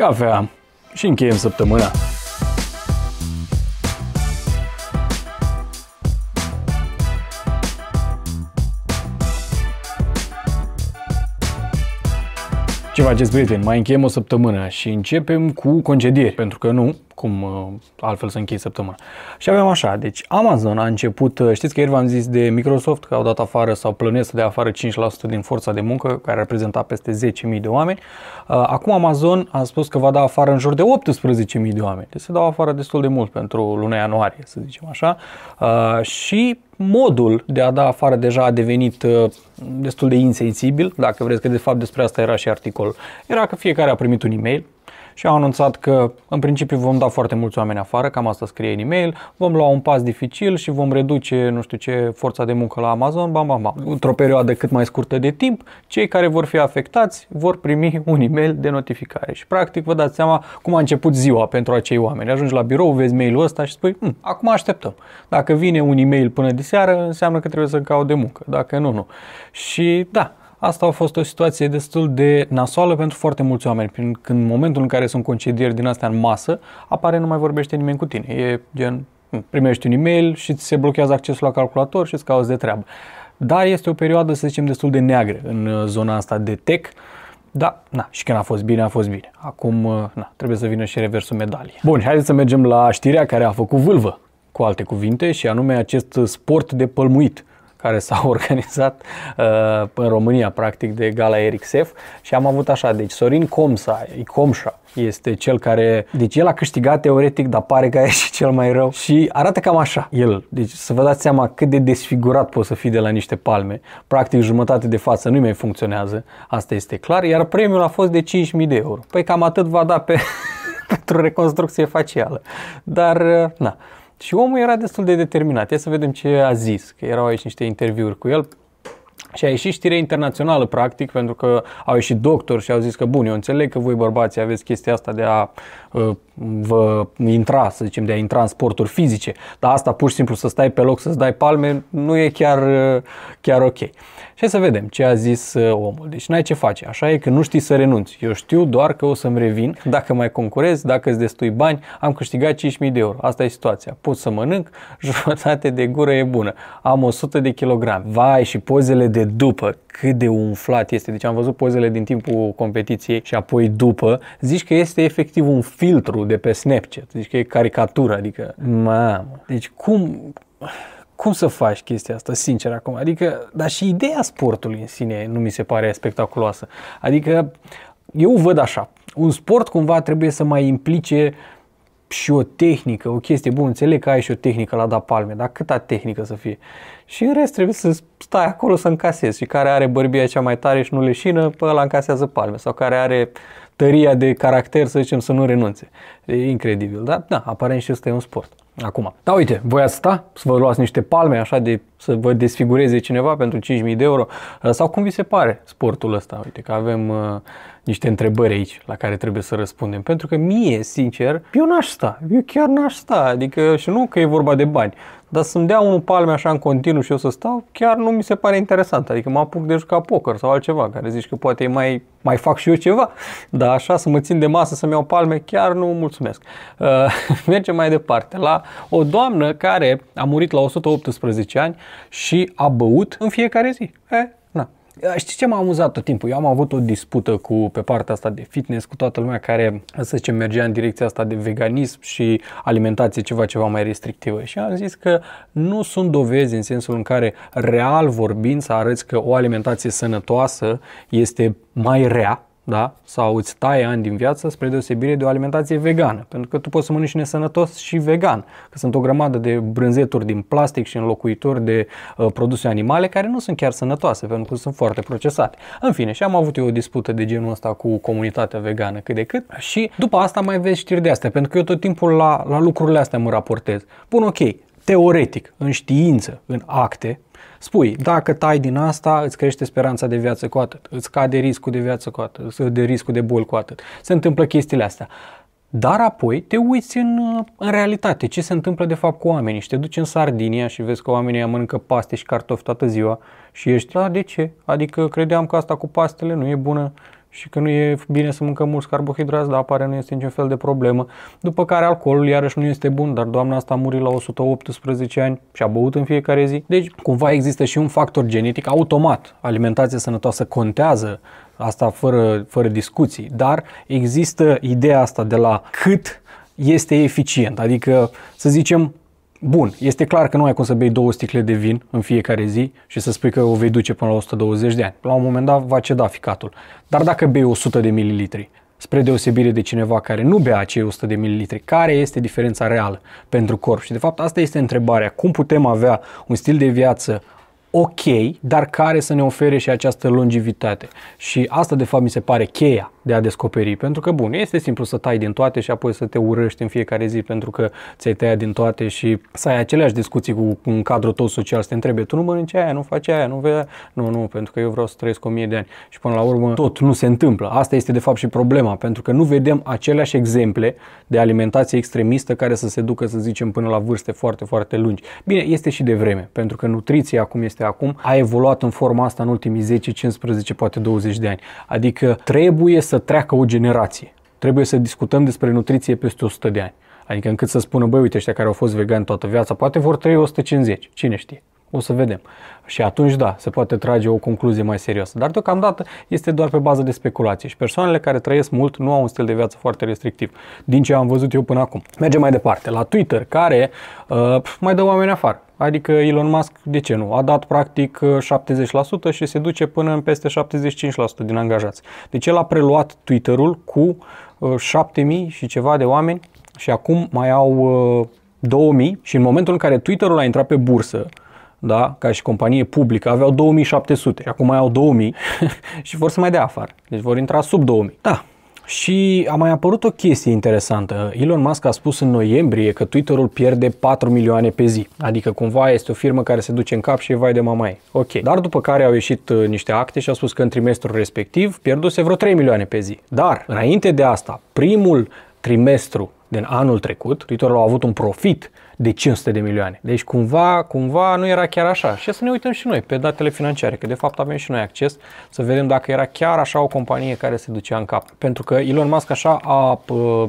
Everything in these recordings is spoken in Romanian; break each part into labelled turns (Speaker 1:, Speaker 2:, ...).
Speaker 1: cafea și încheiem săptămâna. Ce faceți, prieteni? Mai încheiem o săptămână și începem cu concedieri, pentru că nu, cum uh, altfel să închei săptămâna. Și avem așa, deci Amazon a început, uh, știți că ieri v-am zis de Microsoft că au dat afară sau plănuiesc să dea afară 5% din forța de muncă, care reprezenta peste 10.000 de oameni. Uh, acum Amazon a spus că va da afară în jur de 18.000 de oameni. Deci se dau afară destul de mult pentru luna ianuarie, să zicem așa. Și modul de a da afară deja a devenit destul de insensibil, dacă vreți că de fapt despre asta era și articolul. Era că fiecare a primit un e-mail, și au anunțat că în principiu vom da foarte mulți oameni afară, cam asta scrie în e-mail, vom lua un pas dificil și vom reduce, nu știu ce, forța de muncă la Amazon, bam, bam, bam. Într-o perioadă cât mai scurtă de timp, cei care vor fi afectați vor primi un e-mail de notificare. Și practic vă dați seama cum a început ziua pentru acei oameni. Ajungi la birou, vezi mailul ăsta și spui, hm, acum așteptăm. Dacă vine un e-mail până seară, înseamnă că trebuie să caut de muncă. Dacă nu, nu. Și da, Asta a fost o situație destul de nasoală pentru foarte mulți oameni, prin când în momentul în care sunt concedieri din astea în masă, apare nu mai vorbește nimeni cu tine. E gen, primești un e-mail și ți se blochează accesul la calculator și îți cauți de treabă. Da, este o perioadă, să zicem, destul de neagră în uh, zona asta de tech, da, na, și când a fost bine, a fost bine. Acum, uh, na, trebuie să vină și reversul medaliei. Bun, haideți să mergem la știrea care a făcut vâlvă, cu alte cuvinte, și anume acest sport de pălmuit care s-au organizat uh, în România, practic, de Gala Erixef și am avut așa, deci Sorin Comsa, Comșa, este cel care, deci el a câștigat teoretic, dar pare că e și cel mai rău și arată cam așa el, deci să vă dați seama cât de desfigurat poți să fii de la niște palme, practic jumătate de față nu mai funcționează, asta este clar, iar premiul a fost de 5.000 de euro. Păi cam atât va da pe pentru reconstrucție facială, dar uh, na, și omul era destul de determinat. Ia să vedem ce a zis, că erau aici niște interviuri cu el și a ieșit știrea internațională, practic, pentru că au ieșit doctori și au zis că, bun, eu înțeleg că voi bărbații aveți chestia asta de a ă, vă intra, să zicem, de a intra în sporturi fizice, dar asta pur și simplu să stai pe loc, să-ți dai palme, nu e chiar, ă, chiar ok. Și să vedem ce a zis ă, omul. Deci n-ai ce face, așa e că nu știi să renunți. Eu știu doar că o să-mi revin, dacă mai concurez, dacă îți destui bani, am câștigat 5.000 de euro. Asta e situația. Pot să mănânc, jumătate de gură e bună. Am 100 de kilograme. Vai, și pozele de după, cât de umflat este. Deci am văzut pozele din timpul competiției și apoi după. Zici că este efectiv un filtru de pe Snapchat. Zici că e caricatură, adică... Mamă! Deci cum cum să faci chestia asta, sincer acum? Adică, dar și ideea sportului în sine nu mi se pare spectaculoasă. Adică, eu văd așa, un sport cumva trebuie să mai implice și o tehnică, o chestie bună, înțeleg că ai și o tehnică la da palme, dar câta tehnică să fie? Și în rest trebuie să stai acolo să încasezi și care are bărbia cea mai tare și nu leșină, pe ăla încasează palme sau care are tăria de caracter, să zicem, să nu renunțe. E incredibil, dar da, aparent și ăsta e un sport. Acum, da uite, voi asta, să vă luați niște palme așa de să vă desfigureze cineva pentru 5.000 de euro? Uh, sau cum vi se pare sportul ăsta? Uite că avem uh, niște întrebări aici la care trebuie să răspundem. Pentru că mie, sincer, eu n-aș sta. Eu chiar n-aș sta. Adică și nu că e vorba de bani. Dar să-mi dea unul palme așa în continuu și eu să stau, chiar nu mi se pare interesant. Adică mă apuc de jucat poker sau altceva, care zici că poate mai, mai fac și eu ceva. Dar așa să mă țin de masă să-mi iau palme, chiar nu mulțumesc. Uh, mergem mai departe la o doamnă care a murit la 118 ani și a băut în fiecare zi. E, na. Știți ce m-a amuzat tot timpul? Eu am avut o dispută cu, pe partea asta de fitness cu toată lumea care, să zicem, mergea în direcția asta de veganism și alimentație ceva ceva mai restrictivă. Și am zis că nu sunt dovezi în sensul în care, real vorbind, să arăți că o alimentație sănătoasă este mai rea da? sau îți taie ani din viață spre deosebire de o alimentație vegană, pentru că tu poți să mănânci nesănătos și vegan, că sunt o grămadă de brânzeturi din plastic și înlocuitori de uh, produse animale care nu sunt chiar sănătoase, pentru că sunt foarte procesate. În fine, și am avut eu o dispută de genul ăsta cu comunitatea vegană cât de cât și după asta mai vezi știri de astea, pentru că eu tot timpul la, la lucrurile astea mă raportez. Bun, ok, teoretic, în știință, în acte, Spui, dacă tai din asta, îți crește speranța de viață cu atât, îți cade riscul de viață cu atât, de riscul de bol cu atât. Se întâmplă chestiile astea. Dar apoi te uiți în, în realitate, ce se întâmplă de fapt cu oamenii și te duci în Sardinia și vezi că oamenii mănâncă paste și cartofi toată ziua și ești, da, de ce? Adică credeam că asta cu pastele nu e bună și că nu e bine să mâncăm mulți carbohidrați, dar apare nu este niciun fel de problemă. După care alcoolul iarăși nu este bun, dar doamna asta a murit la 118 ani și a băut în fiecare zi. Deci cumva există și un factor genetic automat. Alimentația sănătoasă contează asta fără, fără discuții, dar există ideea asta de la cât este eficient, adică să zicem Bun, este clar că nu ai cum să bei două sticle de vin în fiecare zi și să spui că o vei duce până la 120 de ani. La un moment dat va ceda ficatul. Dar dacă bei 100 de mililitri, spre deosebire de cineva care nu bea acei 100 de mililitri, care este diferența reală pentru corp? Și de fapt asta este întrebarea. Cum putem avea un stil de viață ok, dar care să ne ofere și această longevitate. Și asta, de fapt, mi se pare cheia de a descoperi. Pentru că, bun, este simplu să tai din toate și apoi să te urăști în fiecare zi pentru că ți-ai tăiat din toate și să ai aceleași discuții cu un cadru tot social, să te întrebe, tu nu mănânci aia, nu faci aia, nu vei Nu, nu, pentru că eu vreau să trăiesc o mie de ani. Și până la urmă tot nu se întâmplă. Asta este, de fapt, și problema, pentru că nu vedem aceleași exemple de alimentație extremistă care să se ducă, să zicem, până la vârste foarte, foarte lungi. Bine, este și de vreme, pentru că nutriția acum este acum a evoluat în forma asta în ultimii 10, 15, poate 20 de ani. Adică trebuie să treacă o generație. Trebuie să discutăm despre nutriție peste 100 de ani. Adică încât să spună, băi, uite, ăștia care au fost vegani toată viața, poate vor trăi 150, cine știe. O să vedem. Și atunci, da, se poate trage o concluzie mai serioasă. Dar deocamdată este doar pe bază de speculații și persoanele care trăiesc mult nu au un stil de viață foarte restrictiv, din ce am văzut eu până acum. Mergem mai departe, la Twitter, care uh, mai dă oameni afară. Adică Elon Musk, de ce nu? A dat practic 70% uh, și se duce până în peste 75% din angajați. Deci el a preluat Twitter-ul cu uh, 7000 și ceva de oameni și acum mai au uh, 2000 și în momentul în care Twitter-ul a intrat pe bursă, da, ca și companie publică, aveau 2700 acum mai au 2000 și vor să mai dea afară. Deci vor intra sub 2000. Da, și a mai apărut o chestie interesantă. Elon Musk a spus în noiembrie că Twitter-ul pierde 4 milioane pe zi. Adică cumva este o firmă care se duce în cap și vai de mama Ok. Dar după care au ieșit uh, niște acte și au spus că în trimestrul respectiv pierduse vreo 3 milioane pe zi. Dar, înainte de asta, primul trimestru din anul trecut, Twitter a avut un profit de 500 de milioane. Deci cumva, cumva nu era chiar așa. Și să ne uităm și noi pe datele financiare, că de fapt avem și noi acces să vedem dacă era chiar așa o companie care se ducea în cap. Pentru că Elon Musk așa a,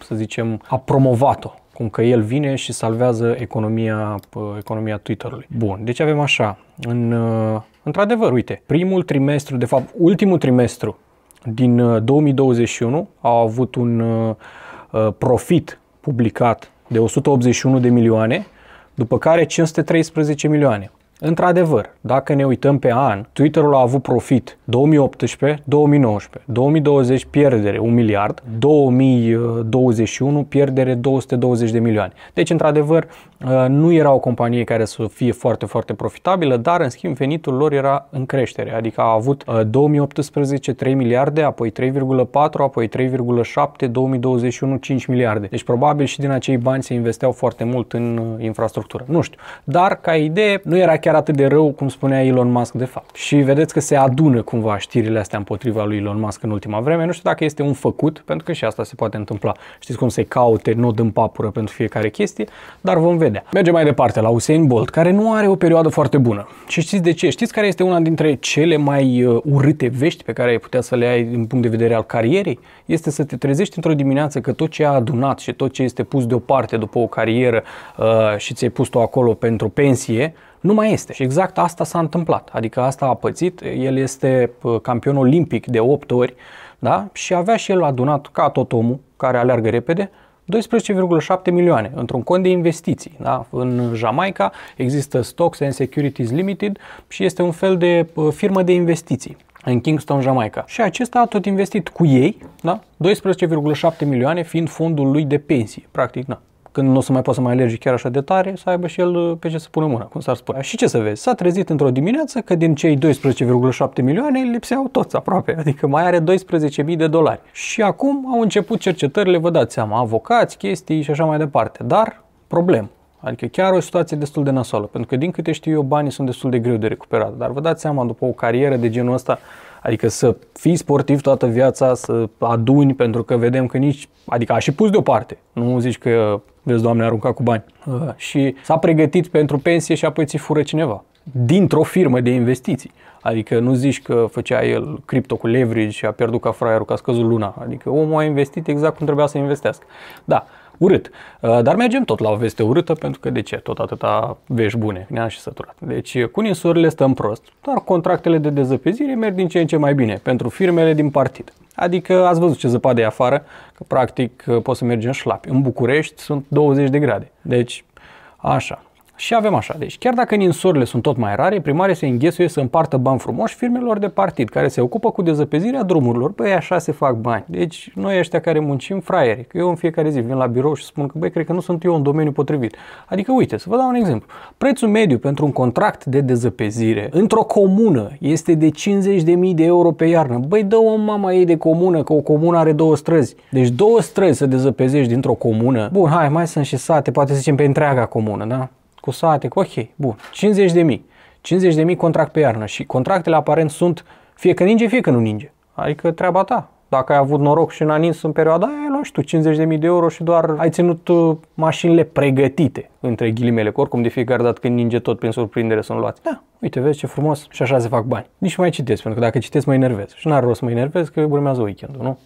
Speaker 1: să zicem, a promovat-o cum că el vine și salvează economia, economia Twitter-ului. Bun, deci avem așa, în, ă, într-adevăr, uite, primul trimestru, de fapt ultimul trimestru din 2021 ă, a avut un ă, profit publicat de 181 de milioane, după care 513 milioane. Într-adevăr, dacă ne uităm pe an, Twitter-ul a avut profit 2018, 2019, 2020 pierdere 1 miliard, 2021 pierdere 220 de milioane. Deci, într-adevăr, uh, nu era o companie care să fie foarte, foarte profitabilă, dar, în schimb, venitul lor era în creștere. Adică a avut 2018 uh, 3 miliarde, apoi 3,4, apoi 3,7, 2021 5 miliarde. Deci, probabil și din acei bani se investeau foarte mult în uh, infrastructură. Nu știu. Dar, ca idee, nu era chiar chiar atât de rău cum spunea Elon Musk de fapt. Și vedeți că se adună cumva știrile astea împotriva lui Elon Musk în ultima vreme. Nu știu dacă este un făcut, pentru că și asta se poate întâmpla. Știți cum se caute, nod în papură pentru fiecare chestie, dar vom vedea. Mergem mai departe la Usain Bolt, care nu are o perioadă foarte bună. Și știți de ce? Știți care este una dintre cele mai uh, urâte vești pe care ai putea să le ai din punct de vedere al carierei? Este să te trezești într-o dimineață că tot ce a adunat și tot ce este pus deoparte după o carieră uh, și ți-ai pus-o acolo pentru pensie, nu mai este. Și exact asta s-a întâmplat. Adică asta a pățit. El este campion olimpic de 8 ori da? și avea și el adunat, ca tot omul care aleargă repede, 12,7 milioane într-un cont de investiții. Da? În Jamaica există Stocks and Securities Limited și este un fel de firmă de investiții în Kingston, Jamaica. Și acesta a tot investit cu ei, da? 12,7 milioane fiind fondul lui de pensii, practic, da? când nu o să mai poată să mai alergi chiar așa de tare, să aibă și el uh, pe ce să pună mâna, cum s-ar spune. Și ce să vezi? S-a trezit într-o dimineață că din cei 12,7 milioane lipseau toți aproape, adică mai are 12.000 de dolari. Și acum au început cercetările, vă dați seama, avocați, chestii și așa mai departe, dar problem. Adică chiar o situație destul de nasoală, pentru că din câte știu eu, banii sunt destul de greu de recuperat. Dar vă dați seama, după o carieră de genul ăsta, Adică să fii sportiv toată viața, să aduni, pentru că vedem că nici... Adică a și pus deoparte. Nu zici că, vezi, doamne, arunca cu bani. Uh, și s-a pregătit pentru pensie și apoi ți fură cineva. Dintr-o firmă de investiții. Adică nu zici că făcea el cripto cu leverage și a pierdut ca fraierul, că a scăzut luna. Adică omul a investit exact cum trebuia să investească. Da, urât. Uh, dar mergem tot la o veste urâtă, pentru că de ce? Tot atâta vești bune, ne-am și săturat. Deci uh, cu ninsorile stăm prost, dar contractele de dezăpezire merg din ce în ce mai bine pentru firmele din partid. Adică ați văzut ce zăpadă e afară, că practic uh, poți să mergi în șlapi. În București sunt 20 de grade. Deci, așa. Și avem așa, deci chiar dacă ninsorile sunt tot mai rare, primarii se înghesuie să împartă bani frumoși firmelor de partid care se ocupă cu dezăpezirea drumurilor. Păi așa se fac bani. Deci noi ăștia care muncim, fraiere, Că eu în fiecare zi vin la birou și spun că băi, cred că nu sunt eu în domeniu potrivit. Adică uite, să vă dau un exemplu. Prețul mediu pentru un contract de dezăpezire într-o comună este de 50.000 de euro pe iarnă. Băi, dă o mama ei de comună, că o comună are două străzi. Deci două străzi să dezăpezești dintr-o comună. Bun, hai, mai sunt și sate, poate să zicem pe întreaga comună, da? cu sate, cu ok, bun, 50 de mii. 50 de mii contract pe iarnă și contractele aparent sunt fie că ninge, fie că nu ninge. Adică treaba ta. Dacă ai avut noroc și n-a nins în perioada aia, ai luat și tu 50 de mii de euro și doar ai ținut uh, mașinile pregătite, între ghilimele, oricum de fiecare dată când ninge tot prin surprindere sunt luați. Da, uite, vezi ce frumos și așa se fac bani. Nici mai citesc, pentru că dacă citesc mă enervez și n-ar rost să mă enervez că urmează weekendul, nu?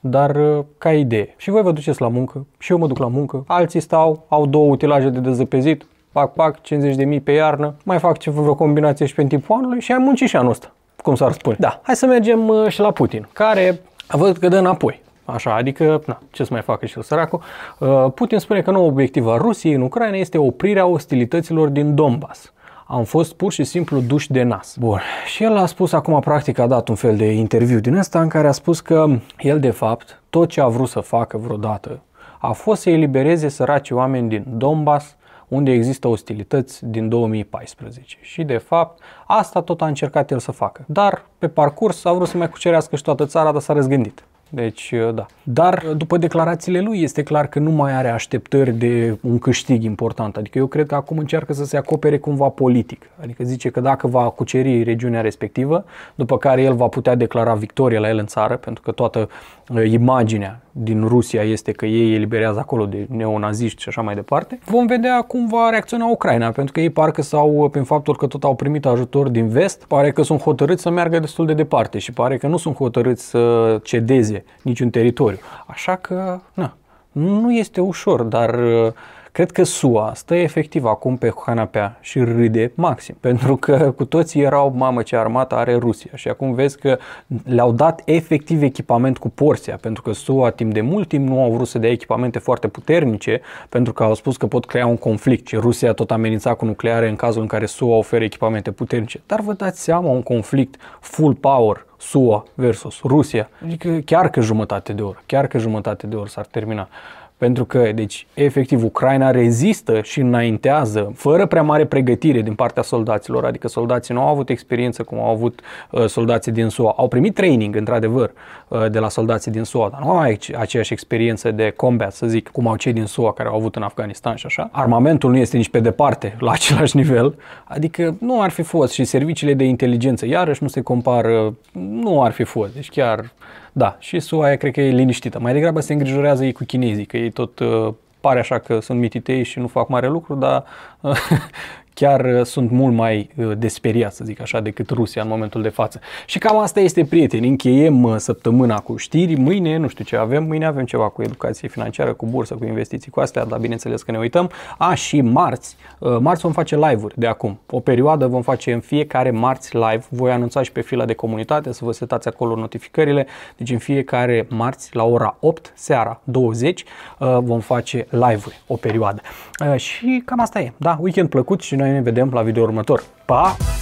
Speaker 1: dar uh, ca idee. Și voi vă duceți la muncă, și eu mă duc la muncă, alții stau, au două utilaje de dezăpezit, pac, pac, 50.000 pe iarnă, mai fac ce vreo combinație și pe timpul anului și ai muncit și anul ăsta, cum s-ar spune. Da, hai să mergem uh, și la Putin, care a văzut că dă înapoi. Așa, adică, na, ce să mai facă și el săracul? Uh, Putin spune că nou obiectiv al Rusiei în Ucraina este oprirea ostilităților din Donbass. Am fost pur și simplu duși de nas. Bun. Și el a spus acum, practic, a dat un fel de interviu din ăsta în care a spus că el, de fapt, tot ce a vrut să facă vreodată a fost să elibereze săracii oameni din Donbass unde există ostilități din 2014. Și, de fapt, asta tot a încercat el să facă. Dar, pe parcurs, a vrut să mai cucerească și toată țara, dar s-a răzgândit. Deci, uh, da. Dar, uh, după declarațiile lui, este clar că nu mai are așteptări de un câștig important. Adică eu cred că acum încearcă să se acopere cumva politic. Adică zice că dacă va cuceri regiunea respectivă, după care el va putea declara victorie la el în țară, pentru că toată uh, imaginea din Rusia este că ei eliberează acolo de neonaziști și așa mai departe, vom vedea cum va reacționa Ucraina, pentru că ei parcă sau prin faptul că tot au primit ajutor din vest, pare că sunt hotărâți să meargă destul de departe și pare că nu sunt hotărâți să cedeze niciun teritoriu. Așa că, na, nu este ușor, dar uh, Cred că SUA stă efectiv acum pe canapea și râde maxim, pentru că cu toții erau, mamă ce armată are Rusia și acum vezi că le-au dat efectiv echipament cu Porția, pentru că SUA timp de mult timp nu au vrut să dea echipamente foarte puternice, pentru că au spus că pot crea un conflict și Rusia tot amenința cu nucleare în cazul în care SUA oferă echipamente puternice. Dar vă dați seama un conflict full power SUA versus Rusia, adică chiar că jumătate de oră, chiar că jumătate de oră s-ar termina. Pentru că, deci, efectiv, Ucraina rezistă și înaintează fără prea mare pregătire din partea soldaților, adică soldații nu au avut experiență cum au avut uh, soldații din SUA. Au primit training, într-adevăr, uh, de la soldații din SUA, dar nu au aceeași experiență de combat, să zic, cum au cei din SUA care au avut în Afganistan și așa. Armamentul nu este nici pe departe la același nivel, adică nu ar fi fost și serviciile de inteligență, iarăși nu se compară, nu ar fi fost. Deci chiar da, și SUA cred că e liniștită. Mai degrabă se îngrijorează ei cu chinezii, că ei tot uh, pare așa că sunt mititei și nu fac mare lucru, dar uh, chiar uh, sunt mult mai uh, desperiați, să zic așa, decât Rusia în momentul de față. Și cam asta este, prieteni. Încheiem uh, săptămâna cu știri. Mâine, nu știu ce avem, mâine avem ceva cu educație financiară, cu bursă, cu investiții, cu astea, dar bineînțeles că ne uităm. A, și marți. Marți vom face live-uri de acum. O perioadă vom face în fiecare marți live. Voi anunța și pe fila de comunitate să vă setați acolo notificările. Deci în fiecare marți la ora 8 seara 20 vom face live-uri o perioadă. Și cam asta e. Da, weekend plăcut și noi ne vedem la video următor. Pa!